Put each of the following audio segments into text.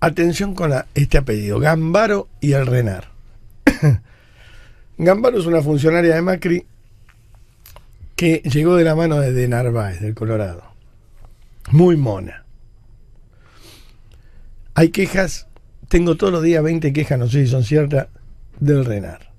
Atención con este apellido, Gambaro y el Renar. Gambaro es una funcionaria de Macri que llegó de la mano de, Narváez, del Colorado. Muy mona. Hay quejas, tengo todos los días 20 quejas, no sé si son ciertas, del Renar.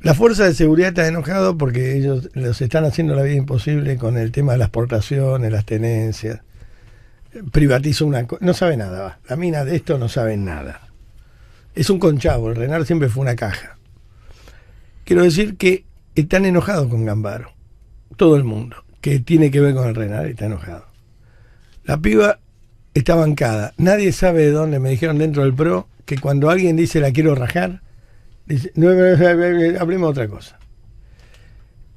La fuerza de seguridad está enojado porque ellos les están haciendo la vida imposible con el tema de las portaciones, las tenencias privatizó una... cosa... No sabe nada, va. La mina de esto no sabe nada. Es un conchavo, el Renar siempre fue una caja. Quiero decir que están enojados con Gambaro, todo el mundo, que tiene que ver con el Renar, está enojado. La piba está bancada, nadie sabe de dónde, me dijeron dentro del PRO, que cuando alguien dice la quiero rajar, dice, no, hablemos otra cosa.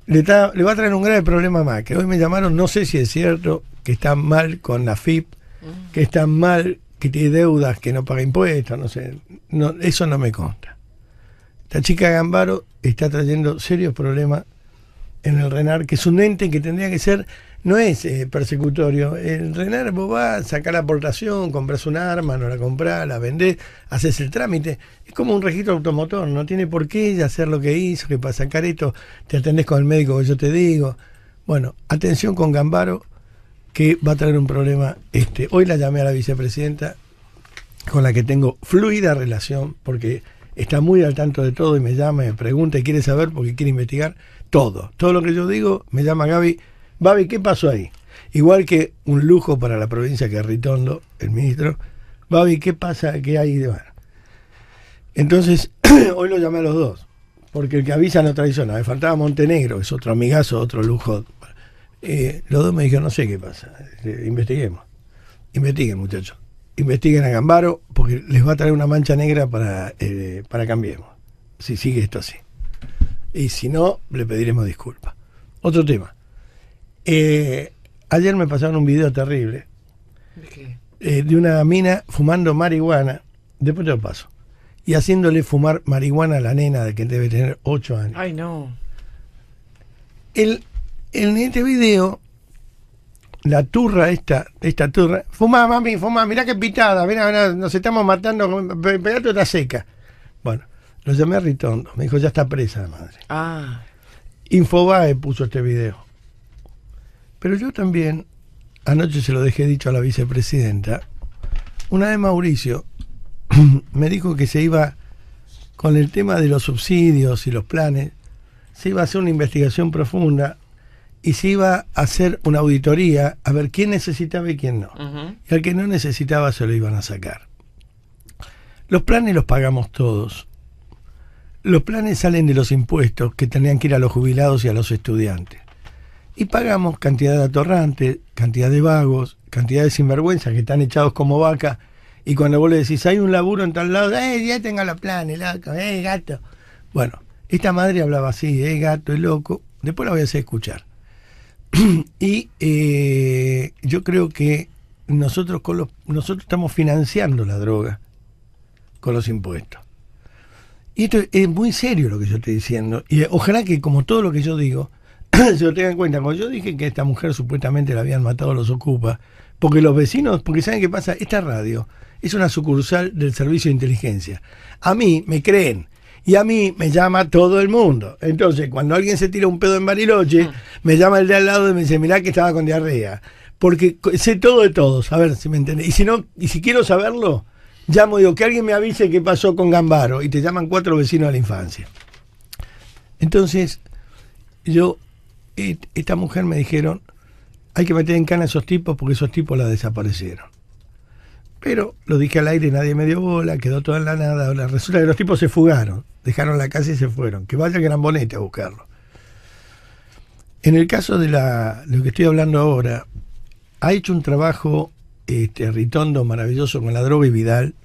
Le, le, va a traer un grave problema más, que hoy me llamaron, no sé si es cierto, que está mal con la FIP, mm. que está mal, que tiene deudas, que no paga impuestos, no sé. No, eso no me consta. Esta chica Gambaro está trayendo serios problemas en el RENAR, que es un ente que tendría que ser, no es eh, persecutorio. El RENAR vos vas, sacar la aportación, compras un arma, no la compras, la vendés, haces el trámite. Es como un registro automotor, no tiene por qué hacer lo que hizo, que para sacar esto te atendés con el médico que yo te digo. Bueno, atención con Gambaro que va a traer un problema. Este, hoy la llamé a la vicepresidenta, con la que tengo fluida relación, porque está muy al tanto de todo y me llama, me pregunta y quiere saber porque quiere investigar todo. Todo lo que yo digo, me llama Gaby. Gaby, ¿qué pasó ahí? Igual que un lujo para la provincia que es Ritondo, el ministro. Gaby, ¿qué pasa? ¿Qué hay de Entonces, hoy lo llamé a los dos, porque el que avisa no traiciona. Me faltaba Montenegro, es otro amigazo, otro lujo eh, los dos me dijeron, no sé qué pasa, este, investiguemos. Investiguen, muchachos. Investiguen a Gambaro porque les va a traer una mancha negra para, eh, Cambiemos, si sigue esto así. Y si no, le pediremos disculpas. Otro tema. Eh, ayer me pasaron un video terrible eh, ¿De, una mina fumando marihuana. Después te lo paso. Y haciéndole fumar marihuana a la nena de que debe tener 8 años. Ay, no. El en este video, la turra esta, esta turra, fumá, mami, fumá, mirá qué pitada, mirá, mirá, nos estamos matando, pegate está seca. Bueno, lo llamé a Ritondo, me dijo, ya está presa la madre. Ah. Infobae puso este video. Pero yo también, anoche se lo dejé dicho a la vicepresidenta, una vez Mauricio me dijo que se iba con el tema de los subsidios y los planes, se iba a hacer una investigación profunda y se iba a hacer una auditoría a ver quién necesitaba y quién no. Y al que no necesitaba se lo iban a sacar. Los planes los pagamos todos. Los planes salen de los impuestos que tenían que ir a los jubilados y a los estudiantes. Y pagamos cantidad de atorrantes, cantidad de vagos, cantidad de sinvergüenzas que están echados como vaca. Y cuando vos le decís, hay un laburo en tal lado, ¡eh, ya tengo los planes, loco! ¡eh, gato! Bueno, esta madre hablaba así, ¡eh, gato, es loco! Después la voy a hacer escuchar. y eh, yo creo que nosotros, con los, nosotros estamos financiando la droga con los impuestos. Y esto es muy serio lo que yo estoy diciendo. Y eh, ojalá que como todo lo que yo digo, se lo tengan en cuenta. Cuando yo dije que esta mujer supuestamente la habían matado los ocupa, porque los vecinos, porque saben qué pasa, esta radio es una sucursal del servicio de inteligencia. A mí me creen y a mí me llama todo el mundo. Entonces, cuando alguien se tira un pedo en Bariloche, mm. me llama el de al lado y me dice, mirá que estaba con diarrea. Porque sé todo de todos, a ver si me entendés. Y si no, y si quiero saberlo, llamo y digo, que alguien me avise qué pasó con Gambaro. Y te llaman cuatro vecinos de la infancia. Entonces, yo, esta mujer me dijeron, hay que meter en cana a esos tipos porque esos tipos la desaparecieron. Pero lo dije al aire, nadie me dio bola, quedó todo en la nada. Ahora resulta que los tipos se fugaron, dejaron la casa y se fueron. Que vaya Gran Bonete a buscarlo. En el caso de la, lo que estoy hablando ahora, ha hecho un trabajo este, Ritondo maravilloso con la droga y Vidal.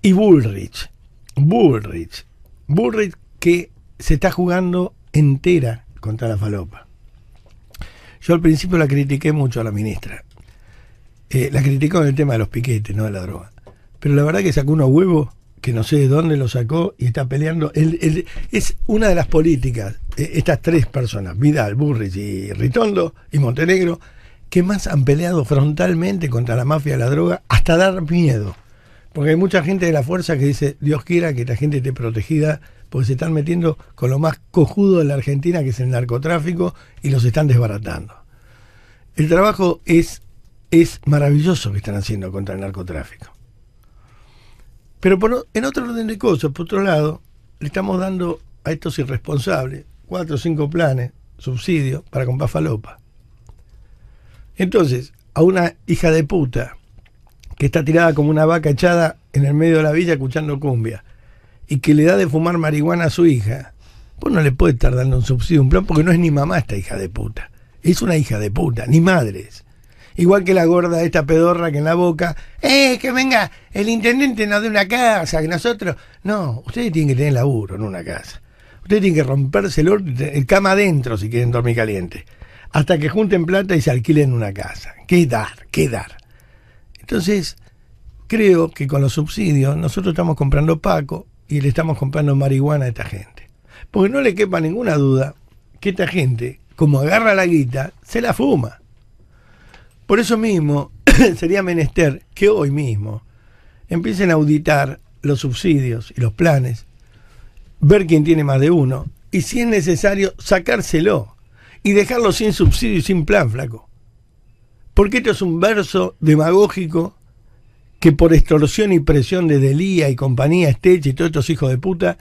Y Bullrich, Bullrich, Bullrich que se está jugando entera contra la falopa. Yo al principio la critiqué mucho a la ministra. Eh, la criticó en el tema de los piquetes, no de la droga. Pero la verdad que sacó unos huevo que no sé de dónde lo sacó y está peleando. es una de las políticas, eh, estas tres personas, Vidal, Burris y Ritondo y Montenegro, que más han peleado frontalmente contra la mafia de la droga hasta dar miedo. Porque hay mucha gente de la fuerza que dice, Dios quiera que esta gente esté protegida, porque se están metiendo con lo más cojudo de la Argentina, que es el narcotráfico, y los están desbaratando. El trabajo es es maravilloso que están haciendo contra el narcotráfico. Pero en otro orden de cosas, por otro lado, le estamos dando a estos irresponsables cuatro o cinco planes, subsidios para con falopa. Entonces, a una hija de puta que está tirada como una vaca echada en el medio de la villa escuchando cumbia y que le da de fumar marihuana a su hija, pues no le puede estar dando un subsidio, un plan, porque no es ni mamá esta hija de puta. Es una hija de puta, ni madres igual que la gorda esta pedorra que en la boca, ¡eh, que venga! El intendente nos dé una casa, que nosotros. No, ustedes tienen que tener laburo, en una casa. Ustedes tienen que romperse el, el cama adentro si quieren dormir caliente. Hasta que junten plata y se alquilen una casa. ¿Qué dar? ¿Qué dar? Entonces, creo que con los subsidios nosotros estamos comprando Paco y le estamos comprando marihuana a esta gente. Porque no le quepa ninguna duda que esta gente, como agarra la guita, se la fuma. Por eso mismo, sería menester que hoy mismo empiecen a auditar los subsidios y los planes, ver quién tiene más de uno, y si es necesario, sacárselo y dejarlo sin subsidio y sin plan, flaco. Porque esto es un verso demagógico que por extorsión y presión de Delía y compañía Stech y todos estos hijos de puta,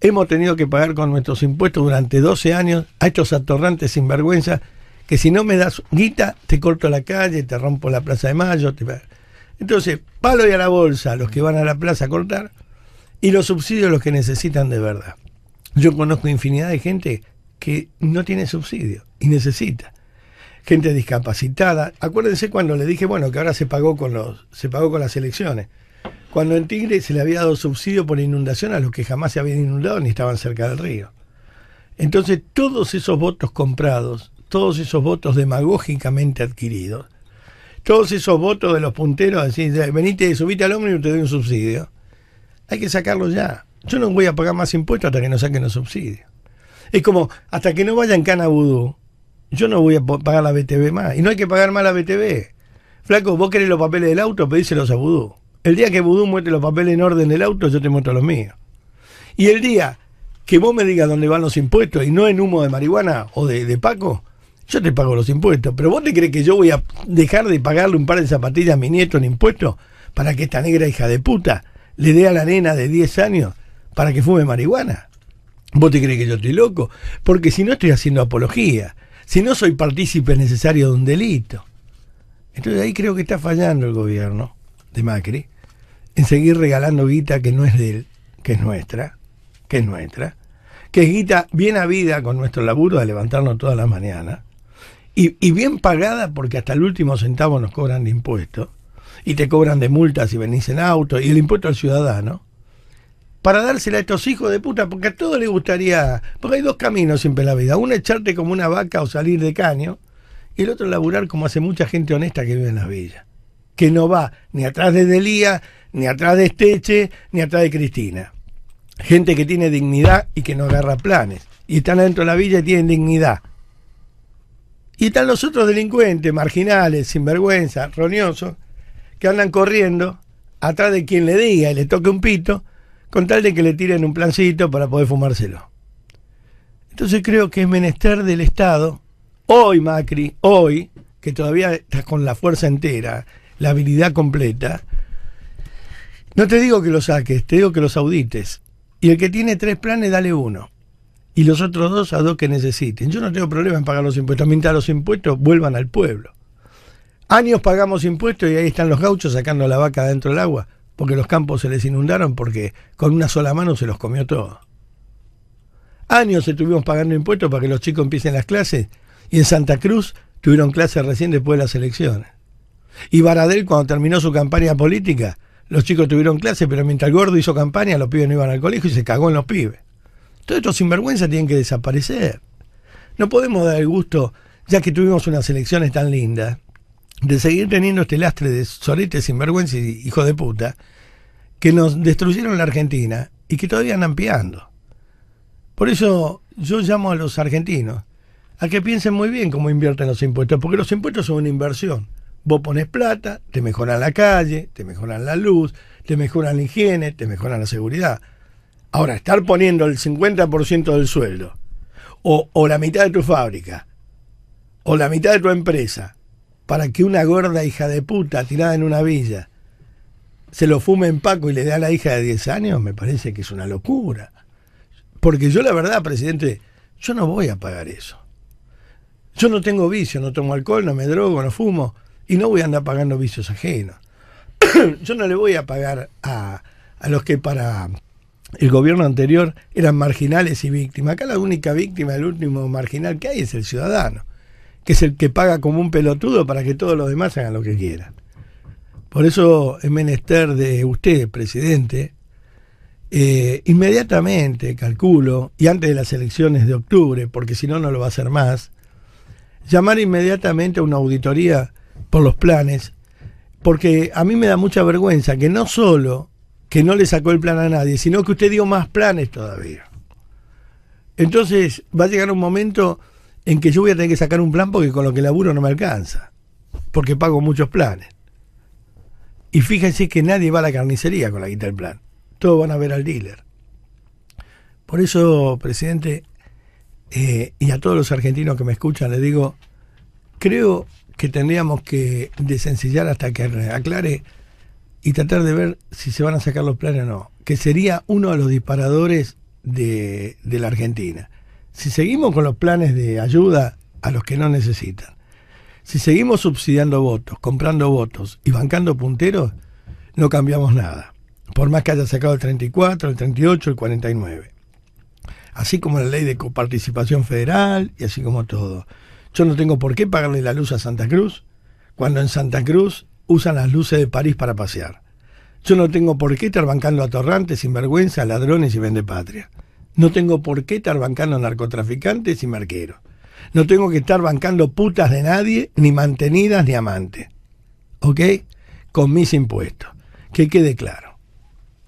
hemos tenido que pagar con nuestros impuestos durante 12 años a estos atorrantes sinvergüenza que si no me das guita, te corto la calle, te rompo la Plaza de Mayo. Te... Entonces, palo y a la bolsa los que van a la plaza a cortar y los subsidios los que necesitan de verdad. Yo conozco infinidad de gente que no tiene subsidio y necesita. Gente discapacitada. Acuérdense cuando le dije, bueno, que ahora se pagó con los, se pagó con las elecciones. Cuando en Tigre se le había dado subsidio por inundación a los que jamás se habían inundado ni estaban cerca del río. Entonces, todos esos votos comprados todos esos votos demagógicamente adquiridos, todos esos votos de los punteros, así, venite, subite al hombre y te doy un subsidio, hay que sacarlos ya. Yo no voy a pagar más impuestos hasta que no saquen los subsidios. Es como, hasta que no vayan Cana Vudú, yo no voy a pagar la BTV más. Y no hay que pagar más la BTV. Flaco, vos querés los papeles del auto, pedíselos a Vudú. El día que Vudú muestre los papeles en orden del auto, yo te muestro los míos. Y el día que vos me digas dónde van los impuestos y no en humo de marihuana o de Paco, yo te pago los impuestos, pero vos te crees que yo voy a dejar de pagarle un par de zapatillas a mi nieto en impuestos para que esta negra hija de puta le dé a la nena de 10 años para que fume marihuana. ¿Vos te crees que yo estoy loco? Porque si no estoy haciendo apología, si no soy partícipe necesario de un delito. Entonces ahí creo que está fallando el gobierno de Macri en seguir regalando guita que no es de él, que es nuestra, que es nuestra, que es guita bien vida con nuestro laburo de levantarnos todas las mañanas y, bien pagada porque hasta el último centavo nos cobran de impuestos y te cobran de multas si venís en auto y el impuesto al ciudadano para dársela a estos hijos de puta, porque a todos les gustaría, porque hay dos caminos siempre en la vida, uno echarte como una vaca o salir de caño, y el otro laburar como hace mucha gente honesta que vive en las villas, que no va ni atrás de Delía, ni atrás de Esteche, ni atrás de Cristina. Gente que tiene dignidad y que no agarra planes, y están adentro de la villa y tienen dignidad. Y están los otros delincuentes, marginales, sinvergüenza, roñosos, que andan corriendo atrás de quien le diga y le toque un pito, con tal de que le tiren un plancito para poder fumárselo. Entonces creo que es menester del Estado, hoy Macri, hoy, que todavía estás con la fuerza entera, la habilidad completa, no te digo que lo saques, te digo que los audites. Y el que tiene tres planes, dale uno y los otros dos a dos que necesiten. Yo no tengo problema en pagar los impuestos, mientras los impuestos vuelvan al pueblo. Años pagamos impuestos y ahí están los gauchos sacando la vaca dentro del agua, porque los campos se les inundaron porque con una sola mano se los comió todo. Años estuvimos pagando impuestos para que los chicos empiecen las clases y en Santa Cruz tuvieron clases recién después de las elecciones. Y Baradel, cuando terminó su campaña política, los chicos tuvieron clases, pero mientras el gordo hizo campaña, los pibes no iban al colegio y se cagó en los pibes. Todos estos sinvergüenzas tienen que desaparecer. No podemos dar el gusto, ya que tuvimos unas elecciones tan lindas, de seguir teniendo este lastre de soretes sinvergüenzas y hijos de puta que nos destruyeron la Argentina y que todavía andan piando. Por eso yo llamo a los argentinos a que piensen muy bien cómo invierten los impuestos, porque los impuestos son una inversión. Vos pones plata, te mejoran la calle, te mejoran la luz, te mejoran la higiene, te mejoran la seguridad. Ahora, estar poniendo el 50% del sueldo, o, la mitad de tu fábrica, o la mitad de tu empresa, para que una gorda hija de puta tirada en una villa se lo fume en Paco y le dé a la hija de 10 años, me parece que es una locura. Porque yo la verdad, presidente, yo no voy a pagar eso. Yo no tengo vicio, no tomo alcohol, no me drogo, no fumo y no voy a andar pagando vicios ajenos. yo no le voy a pagar a, a los que para el gobierno anterior eran marginales y víctimas. Acá la única víctima, el último marginal que hay es el ciudadano, que es el que paga como un pelotudo para que todos los demás hagan lo que quieran. Por eso es menester de usted, presidente, eh, inmediatamente, calculo, y antes de las elecciones de octubre, porque si no, no lo va a hacer más, llamar inmediatamente a una auditoría por los planes, porque a mí me da mucha vergüenza que no solo que no le sacó el plan a nadie, sino que usted dio más planes todavía. Entonces va a llegar un momento en que yo voy a tener que sacar un plan porque con lo que laburo no me alcanza, porque pago muchos planes. Y fíjense que nadie va a la carnicería con la guita del plan, todos van a ver al dealer. Por eso, presidente, eh, y a todos los argentinos que me escuchan, les digo, creo que tendríamos que desencillar hasta que aclare y tratar de ver si se van a sacar los planes o no, que sería uno de los disparadores de, la Argentina. Si seguimos con los planes de ayuda a los que no necesitan, si seguimos subsidiando votos, comprando votos y bancando punteros, no cambiamos nada, por más que haya sacado el 34, el 38, el 49. Así como la ley de coparticipación federal y así como todo. Yo no tengo por qué pagarle la luz a Santa Cruz, cuando en Santa Cruz usan las luces de París para pasear. Yo no tengo por qué estar bancando a torrantes, sinvergüenza, ladrones y patria. No tengo por qué estar bancando a narcotraficantes y marqueros. No tengo que estar bancando putas de nadie, ni mantenidas ni amantes. ¿Ok? Con mis impuestos. Que quede claro.